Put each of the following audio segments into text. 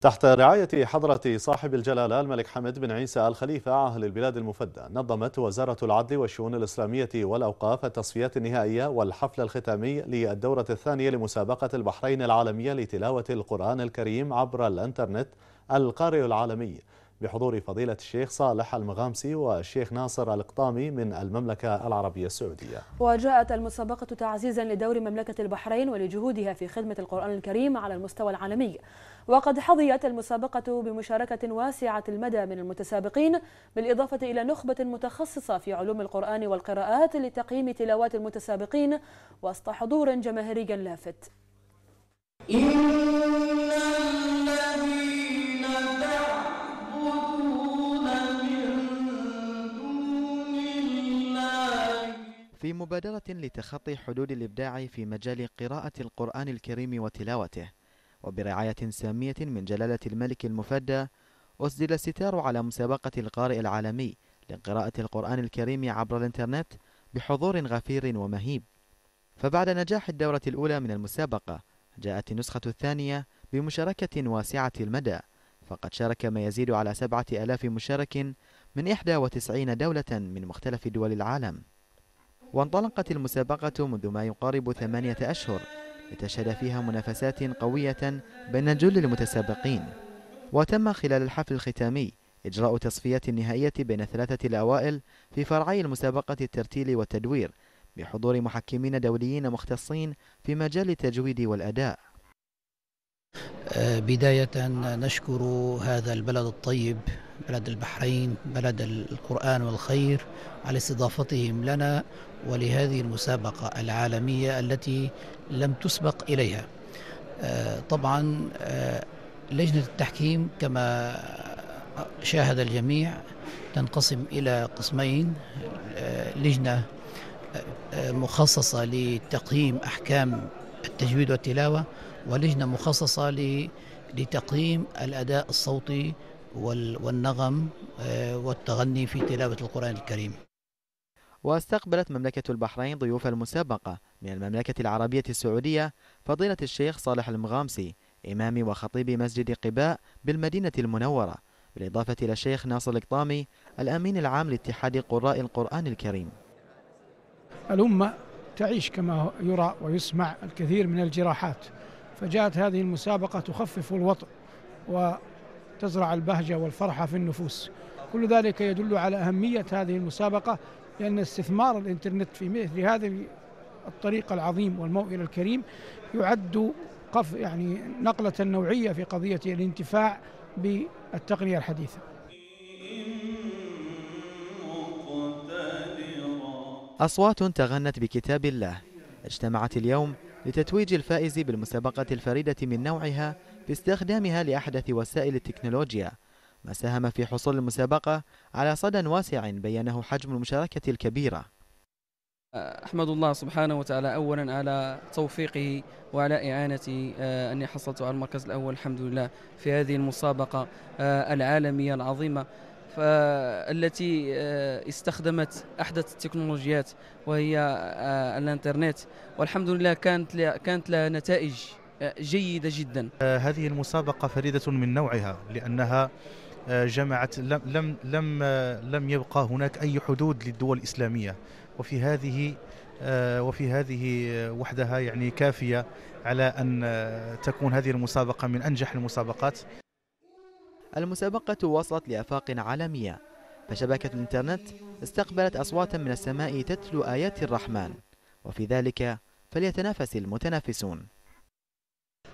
تحت رعاية حضرة صاحب الجلالة الملك حمد بن عيسى الخليفة عاهل البلاد المفدى نظمت وزارة العدل والشؤون الإسلامية والأوقاف التصفيات النهائية والحفل الختامي للدورة الثانية لمسابقة البحرين العالمية لتلاوة القرآن الكريم عبر الانترنت القارئ العالمي بحضور فضيلة الشيخ صالح المغامسي والشيخ ناصر القطامي من المملكة العربية السعودية وجاءت المسابقة تعزيزا لدور مملكة البحرين ولجهودها في خدمة القرآن الكريم على المستوى العالمي وقد حظيت المسابقة بمشاركة واسعة المدى من المتسابقين بالإضافة إلى نخبة متخصصة في علوم القرآن والقراءات لتقييم تلاوات المتسابقين وسط حضور جماهيري لافت في مبادرة لتخطي حدود الإبداع في مجال قراءة القرآن الكريم وتلاوته وبرعاية سامية من جلالة الملك المفدى أسدل الستار على مسابقة القارئ العالمي لقراءة القرآن الكريم عبر الإنترنت بحضور غفير ومهيب فبعد نجاح الدورة الأولى من المسابقة جاءت النسخة الثانية بمشاركة واسعة المدى فقد شارك ما يزيد على سبعة ألاف مشارك من إحدى وتسعين دولة من مختلف دول العالم وانطلقت المسابقة منذ ما يقارب ثمانية أشهر لتشهد فيها منافسات قوية بين جل المتسابقين وتم خلال الحفل الختامي إجراء تصفية النهائية بين الثلاثة الأوائل في فرعي المسابقة الترتيل والتدوير بحضور محكمين دوليين مختصين في مجال التجويد والأداء آه، بداية نشكر هذا البلد الطيب بلد البحرين بلد القرآن والخير على استضافتهم لنا ولهذه المسابقة العالمية التي لم تسبق إليها آه، طبعا آه، لجنة التحكيم كما شاهد الجميع تنقسم إلى قسمين آه، لجنة مخصصة لتقييم أحكام التجويد والتلاوة ولجنة مخصصة لتقييم الأداء الصوتي والنغم آه، والتغني في تلاوة القرآن الكريم واستقبلت مملكة البحرين ضيوف المسابقة من المملكة العربية السعودية فضيلة الشيخ صالح المغامسي إمام وخطيب مسجد قباء بالمدينة المنورة بالإضافة إلى الشيخ ناصر القطامي الأمين العام لاتحاد قراء القرآن الكريم الأمة تعيش كما يرى ويسمع الكثير من الجراحات فجاءت هذه المسابقة تخفف الوطن تزرع البهجة والفرحة في النفوس كل ذلك يدل على أهمية هذه المسابقة لأن استثمار الإنترنت في مثل هذه الطريق العظيم والموئل الكريم يعد قف يعني نقلة نوعية في قضية الانتفاع بالتقنية الحديثة أصوات تغنت بكتاب الله اجتمعت اليوم لتتويج الفائز بالمسابقة الفريدة من نوعها باستخدامها لأحدث وسائل التكنولوجيا ما ساهم في حصول المسابقة على صدى واسع بينه حجم المشاركة الكبيرة أحمد الله سبحانه وتعالى أولا على توفيقه وعلى إعانتي آه، أني حصلت على المركز الأول الحمد لله في هذه المسابقة آه، العالمية العظيمة التي آه، استخدمت احدث التكنولوجيات وهي الانترنت والحمد لله كانت كانت لها نتائج جيدة جدا آه، هذه المسابقة فريدة من نوعها لأنها آه، جمعت لم لم لم آه، لم يبقى هناك أي حدود للدول الإسلامية وفي هذه وفي هذه وحدها يعني كافية على أن تكون هذه المسابقة من أنجح المسابقات المسابقة وصلت لآفاق عالمية فشبكة الإنترنت استقبلت أصواتا من السماء تتلو آيات الرحمن وفي ذلك فليتنافس المتنافسون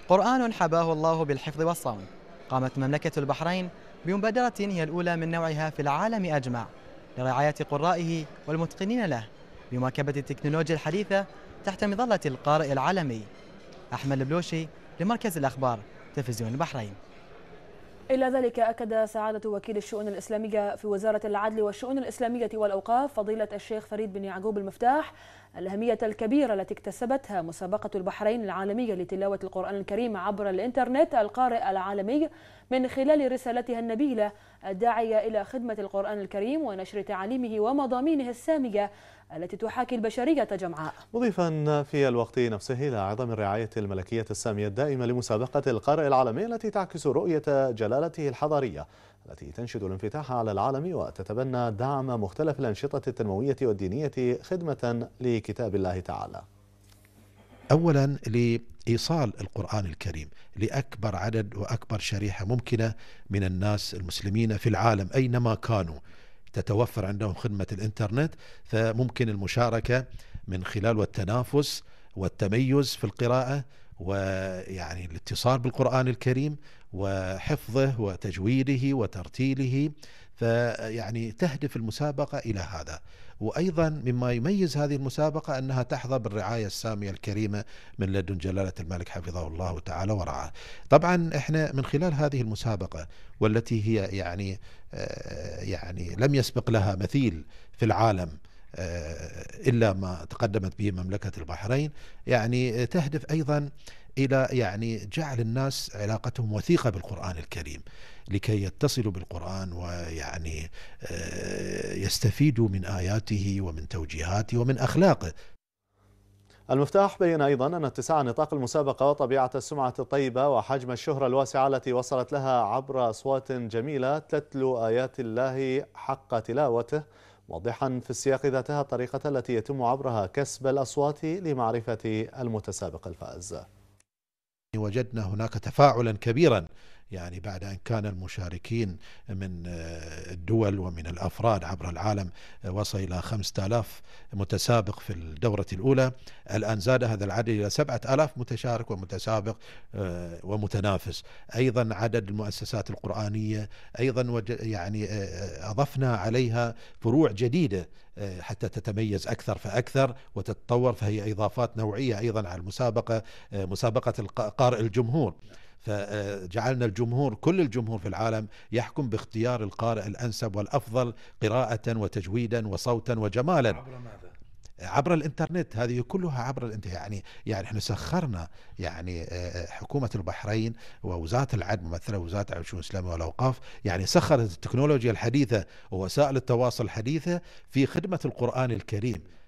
قرآن حباه الله بالحفظ والصون قامت مملكة البحرين بمبادرة هي الأولى من نوعها في العالم أجمع لرعاية قرائه والمتقنين له بمواكبة التكنولوجيا الحديثة تحت مظلة القارئ العالمي أحمد البلوشي لمركز الأخبار تلفزيون البحرين إلى ذلك أكد سعادة وكيل الشؤون الإسلامية في وزارة العدل والشؤون الإسلامية والأوقاف فضيلة الشيخ فريد بن يعقوب المفتاح الأهمية الكبيرة التي اكتسبتها مسابقة البحرين العالمية لتلاوة القرآن الكريم عبر الإنترنت القارئ العالمي من خلال رسالتها النبيلة الداعية إلى خدمة القرآن الكريم ونشر تعاليمه ومضامينه السامية التي تحاكي البشرية جمعاء مضيفا في الوقت نفسه إلى عظم الرعاية الملكية السامية الدائمة لمسابقة القارئ العالمي التي تعكس رؤية جلالته الحضارية التي تنشد الانفتاح على العالم وتتبنى دعم مختلف الأنشطة التنموية والدينية خدمة لكتاب الله تعالى أولا لإيصال القرآن الكريم لأكبر عدد وأكبر شريحة ممكنة من الناس المسلمين في العالم أينما كانوا تتوفر عندهم خدمة الإنترنت فممكن المشاركة من خلال والتنافس والتميز في القراءة ويعني الاتصال بالقرآن الكريم وحفظه وتجويده وترتيله فيعني تهدف المسابقة إلى هذا وأيضا مما يميز هذه المسابقة أنها تحظى بالرعاية السامية الكريمة من لدن جلالة الملك حفظه الله تعالى ورعاه طبعا إحنا من خلال هذه المسابقة والتي هي يعني آه، يعني لم يسبق لها مثيل في العالم آه، إلا ما تقدمت به مملكة البحرين يعني آه، تهدف أيضا إلى يعني جعل الناس علاقتهم وثيقة بالقرآن الكريم لكي يتصلوا بالقرآن ويعني آه، يستفيدوا من آياته ومن توجيهاته ومن أخلاقه المفتاح بين أيضا أن اتساع نطاق المسابقة وطبيعة السمعة الطيبة وحجم الشهرة الواسعة التي وصلت لها عبر أصوات جميلة تتلو آيات الله حق تلاوته واضحا في السياق ذاتها الطريقة التي يتم عبرها كسب الأصوات لمعرفة المتسابق الفائز وجدنا هناك تفاعلا كبيرا يعني بعد أن كان المشاركين من آه، الدول ومن الأفراد عبر العالم آه، وصل إلى 5000 متسابق في الدورة الأولى الآن زاد هذا العدد إلى 7000 متشارك ومتسابق آه، ومتنافس أيضا عدد المؤسسات القرآنية أيضا يعني أضفنا عليها فروع جديدة حتى تتميز أكثر فأكثر وتتطور فهي إضافات نوعية أيضا على المسابقة مسابقة قارئ الجمهور فجعلنا الجمهور كل الجمهور في العالم يحكم باختيار القارئ الأنسب والأفضل قراءة وتجويدا وصوتا وجمالا عبر ماذا؟ عبر الانترنت هذه كلها عبر الانترنت يعني يعني احنا سخرنا يعني حكومه البحرين ووزاره العدل ممثله وزاره الشؤون الاسلاميه والاوقاف يعني سخرت التكنولوجيا الحديثه ووسائل التواصل الحديثه في خدمه القران الكريم